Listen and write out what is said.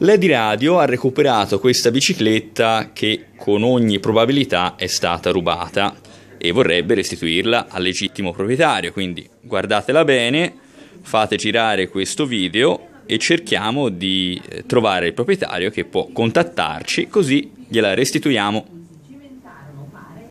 Lady Radio ha recuperato questa bicicletta che con ogni probabilità è stata rubata e vorrebbe restituirla al legittimo proprietario, quindi guardatela bene, fate girare questo video e cerchiamo di eh, trovare il proprietario che può contattarci così gliela restituiamo